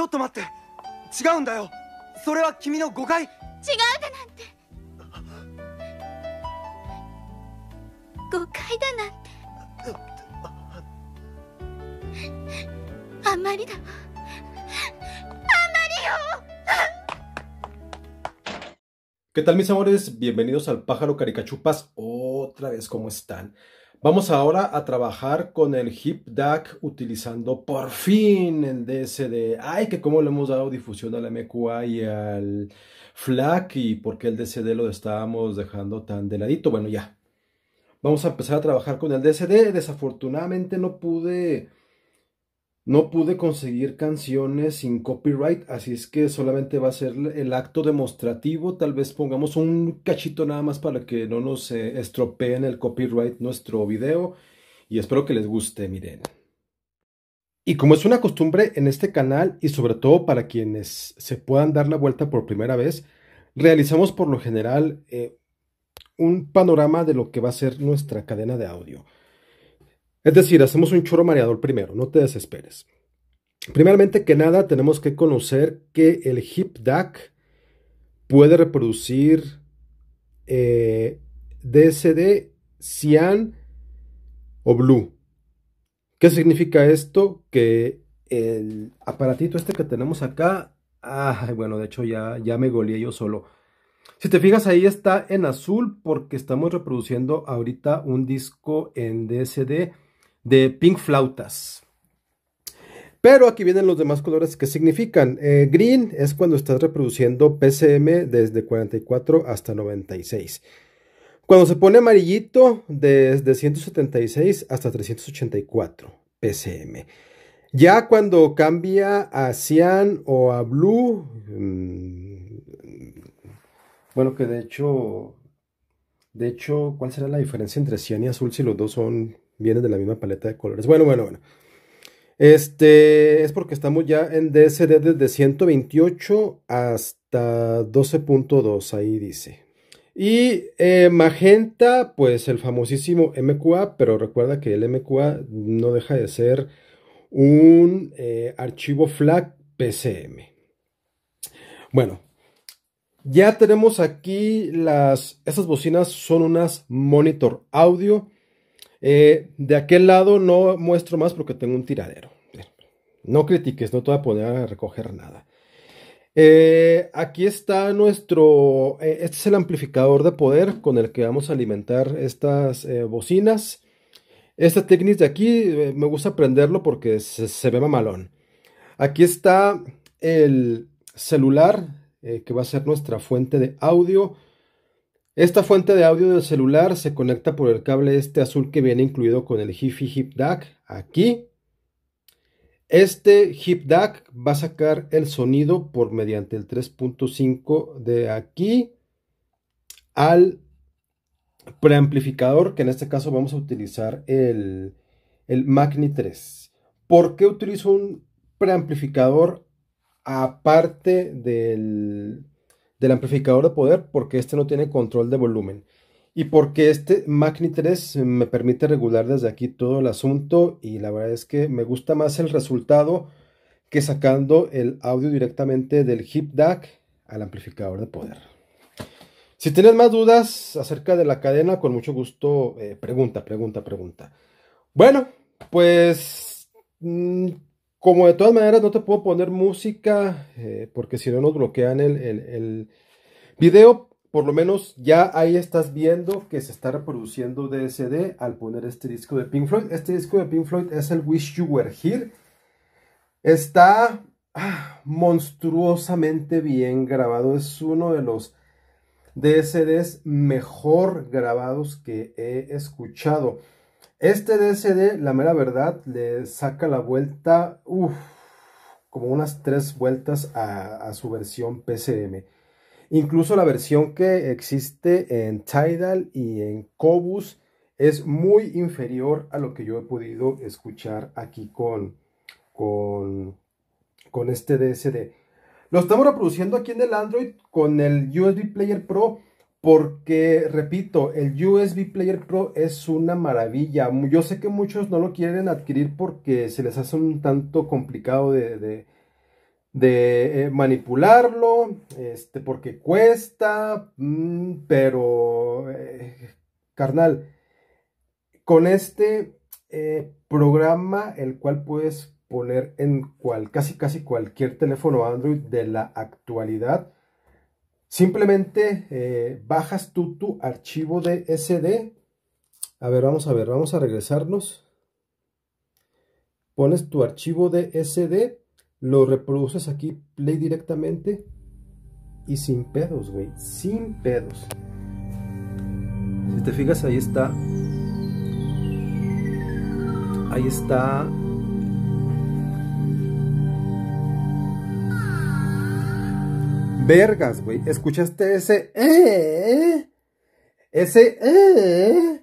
ちょっと待って違うんだよそれは君の誤解違うだなんて誤解だなんてあんまりだわあんまりよ ¿Qué tal mis amores? Bienvenidos al pájaro caricachupas otra vez, ¿cómo están? Vamos ahora a trabajar con el hip DAC utilizando por fin el DSD. Ay, que cómo le hemos dado difusión al MQA y al FLAC y por qué el DSD lo estábamos dejando tan de ladito. Bueno, ya. Vamos a empezar a trabajar con el DSD. Desafortunadamente no pude no pude conseguir canciones sin copyright, así es que solamente va a ser el acto demostrativo. Tal vez pongamos un cachito nada más para que no nos eh, estropeen el copyright nuestro video. Y espero que les guste, miren. Y como es una costumbre en este canal y sobre todo para quienes se puedan dar la vuelta por primera vez, realizamos por lo general eh, un panorama de lo que va a ser nuestra cadena de audio. Es decir, hacemos un choro mareador primero, no te desesperes. Primeramente que nada, tenemos que conocer que el HIP DAC puede reproducir eh, DSD, Cian o Blue. ¿Qué significa esto? Que el aparatito este que tenemos acá, ay, bueno, de hecho ya, ya me goleé yo solo. Si te fijas ahí está en azul porque estamos reproduciendo ahorita un disco en DSD de Pink Flautas. Pero aquí vienen los demás colores que significan. Eh, green es cuando estás reproduciendo PCM desde 44 hasta 96. Cuando se pone amarillito desde 176 hasta 384 PCM. Ya cuando cambia a cian o a blue, mm, bueno que de hecho, de hecho, ¿cuál será la diferencia entre cian y azul si los dos son vienen de la misma paleta de colores. Bueno, bueno, bueno. Este es porque estamos ya en DSD desde 128 hasta 12.2, ahí dice. Y eh, Magenta, pues el famosísimo MQA, pero recuerda que el MQA no deja de ser un eh, archivo FLAC PCM. Bueno, ya tenemos aquí las, estas bocinas son unas monitor audio eh, de aquel lado no muestro más porque tengo un tiradero. No critiques, no te voy a poner a recoger nada. Eh, aquí está nuestro, eh, este es el amplificador de poder con el que vamos a alimentar estas bocinas. Esta técnica de aquí me gusta aprenderlo porque se, se, ve mamalón. Aquí está el celular que va a ser nuestra fuente de audio. Esta fuente de audio del celular se conecta por el cable este azul que viene incluido con el HIFI Hip DAC aquí. Este Hip DAC va a sacar el sonido por mediante el 3.5 de aquí al preamplificador que en este caso vamos a utilizar el, el Magni 3. ¿Por qué utilizo un preamplificador aparte del del amplificador de poder porque este no tiene control de volumen y porque este Magni 3 me permite regular desde aquí todo el asunto y la verdad es que me gusta más el resultado que sacando el audio directamente del hip DAC al amplificador de poder. Si tienes más dudas acerca de la cadena, con mucho gusto eh, pregunta, pregunta, pregunta. Bueno, pues mm, como de todas maneras no te puedo poner música eh, porque si no nos bloquean el, el, video, por lo menos ya ahí estás viendo que se está reproduciendo DSD al poner este disco de Pink Floyd. Este disco de Pink Floyd es el Wish You Were Here. Está ah, monstruosamente bien grabado. Es uno de los DSDs mejor grabados que he escuchado. Este DSD, la mera verdad, le saca la vuelta, uff, como unas tres vueltas a, su versión PCM. Incluso la versión que existe en Tidal y en Cobus es muy inferior a lo que yo he podido escuchar aquí con, con, con este DSD. Lo estamos reproduciendo aquí en el Android con el USB Player Pro porque, repito, el USB Player Pro es una maravilla. Yo sé que muchos no lo quieren adquirir porque se les hace un tanto complicado de, eh, manipularlo, este, porque cuesta, mm, pero, eh, carnal, con este eh, programa, el cual puedes poner en cual, casi, casi cualquier teléfono Android de la actualidad, Simplemente eh, bajas tú tu archivo de SD. A ver, vamos a ver, vamos a regresarnos. Pones tu archivo de SD, lo reproduces aquí, play directamente y sin pedos, güey, sin pedos. Si te fijas, ahí está. Ahí está vergas, güey. ¿Escuchaste ese eh? Ese eh?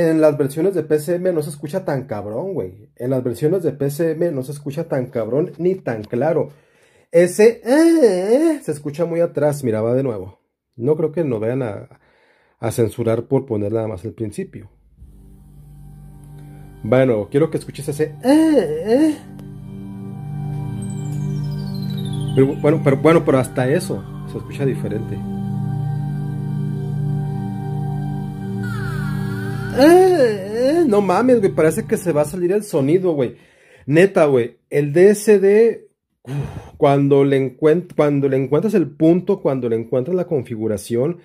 En las versiones de PCM no se escucha tan cabrón, güey. En las versiones de PCM no se escucha tan cabrón ni tan claro. Ese eh? se escucha muy atrás, Miraba de nuevo. No creo que nos vean a, censurar por poner nada más el principio. Bueno, quiero que escuches ese eh, eh. Pero, bueno, pero hasta eso se escucha diferente. Eh, eh, no mames, güey, parece que se va a salir el sonido, güey. Neta, güey, el DSD cuando le, cuando le encuentras el punto, cuando le encuentras la configuración,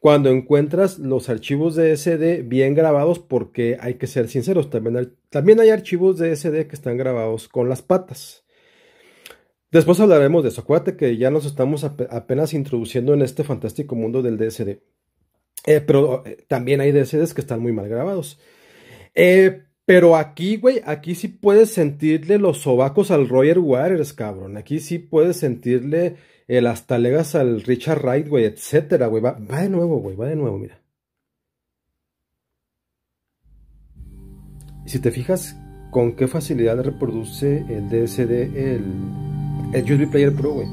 cuando encuentras los archivos de SD bien grabados, porque hay que ser sinceros, también hay, también hay archivos de SD que están grabados con las patas. Después hablaremos de eso. Acuérdate que ya nos estamos apenas introduciendo en este fantástico mundo del DSD. Eh, pero eh, también hay DSDs que están muy mal grabados. Eh, pero aquí, güey, aquí sí puedes sentirle los sobacos al Roger Waters, cabrón. Aquí sí puedes sentirle las talegas al Richard Wright, güey, etcétera, güey. Va, de nuevo, güey, va de nuevo, mira. Si te fijas con qué facilidad reproduce el DSD el el Player Pro, güey.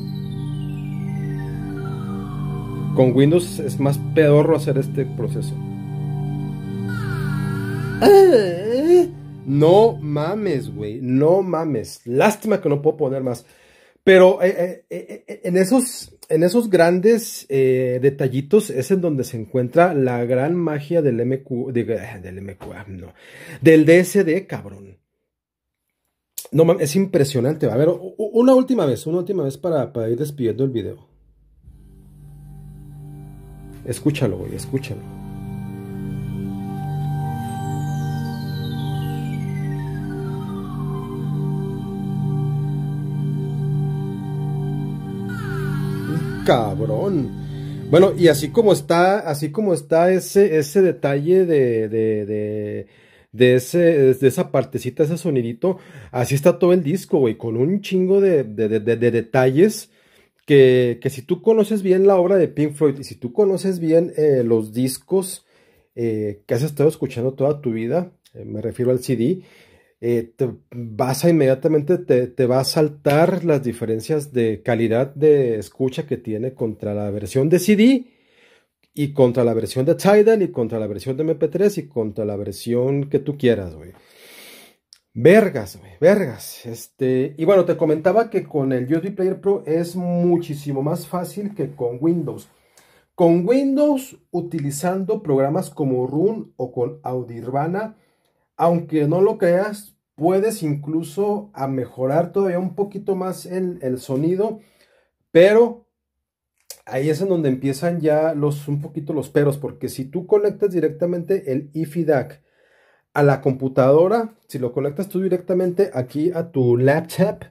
Con Windows es más pedorro hacer este proceso. No mames, güey. No mames. Lástima que no puedo poner más. Pero eh, eh, eh, en, esos, en esos grandes detallitos es en donde se encuentra la gran magia del MQ. del MQ, ah, Del DSD, cabrón. No mames, es impresionante. A ver, una última vez, una última vez para, ir despidiendo el video. Escúchalo, güey, escúchalo. Cabrón. Bueno, y así como está, así como está ese, ese detalle de de, ese, de esa partecita, ese sonidito, así está todo el disco, güey, con un chingo de, detalles que, si tú conoces bien la obra de Pink Floyd y si tú conoces bien eh, los discos eh, que has estado escuchando toda tu vida, eh, me refiero al CD, vas a inmediatamente, te, te, va a saltar las diferencias de calidad de escucha que tiene contra la versión de CD y contra la versión de Tidal, y contra la versión de MP3, y contra la versión que tú quieras, güey. Vergas, güey, vergas. Este, y bueno, te comentaba que con el USB Player Pro es muchísimo más fácil que con Windows. Con Windows, utilizando programas como Run o con Audirvana aunque no lo creas, puedes incluso a mejorar todavía un poquito más el, el sonido, pero ahí es en donde empiezan ya los un poquito los peros, porque si tú conectas directamente el IFI DAC a la computadora, si lo conectas tú directamente aquí a tu laptop,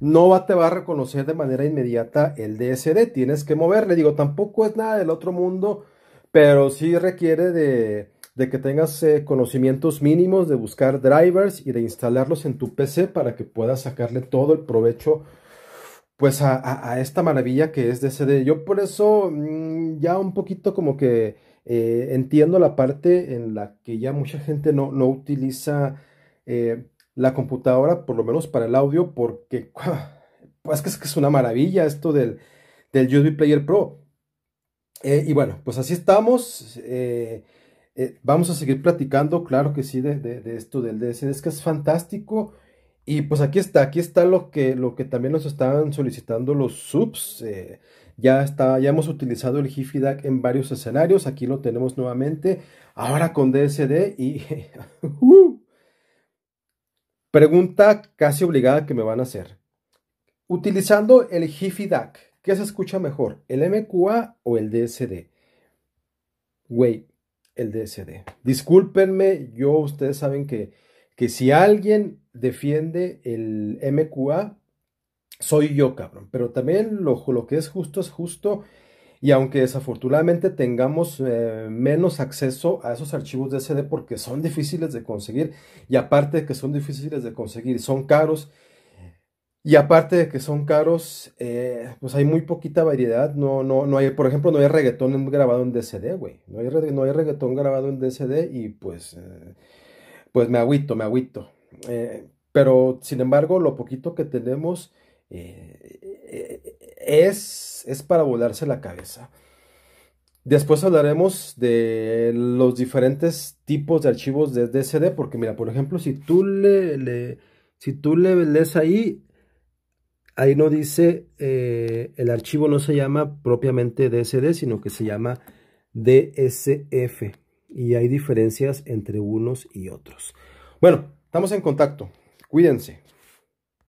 no va, te va a reconocer de manera inmediata el DSD, tienes que moverle, digo, tampoco es nada del otro mundo, pero sí requiere de, que tengas eh, conocimientos mínimos de buscar drivers y de instalarlos en tu PC para que puedas sacarle todo el provecho pues a, esta maravilla que es DCD. Yo por eso mm, ya un poquito como que eh, entiendo la parte en la que ya mucha gente no, utiliza eh, la computadora, por lo menos para el audio, porque pues, es que es una maravilla esto del, del USB Player Pro. Eh, y bueno, pues así estamos. vamos a seguir platicando, claro que sí, de, de esto del DCD. Es que es fantástico. Y pues aquí está, aquí está lo que, lo que también nos estaban solicitando los subs. Eh, ya, está, ya hemos utilizado el DAC en varios escenarios. Aquí lo tenemos nuevamente. Ahora con DSD y... ¡Uh! pregunta casi obligada que me van a hacer. Utilizando el DAC, ¿qué se escucha mejor? ¿El MQA o el DSD? Güey, el DSD. Discúlpenme, yo ustedes saben que, que si alguien defiende el MQA, soy yo, cabrón. Pero también lo, lo que es justo es justo. Y aunque desafortunadamente tengamos eh, menos acceso a esos archivos de porque son difíciles de conseguir y aparte de que son difíciles de conseguir, son caros y aparte de que son caros, eh, pues hay muy poquita variedad. No, no, no hay, por ejemplo, no hay reggaetón grabado en DCD, güey. No hay, no reggaetón grabado en DCD y pues, eh, pues me agüito, me agüito. Eh, pero sin embargo, lo poquito que tenemos eh, eh, es, es para volarse la cabeza. Después hablaremos de los diferentes tipos de archivos de DSD, porque mira, por ejemplo, si tú le, si tú le lees ahí, ahí no dice, el archivo no se llama propiamente DSD, sino que se llama DSF, y hay diferencias entre unos y otros. Bueno, Estamos en contacto. Cuídense.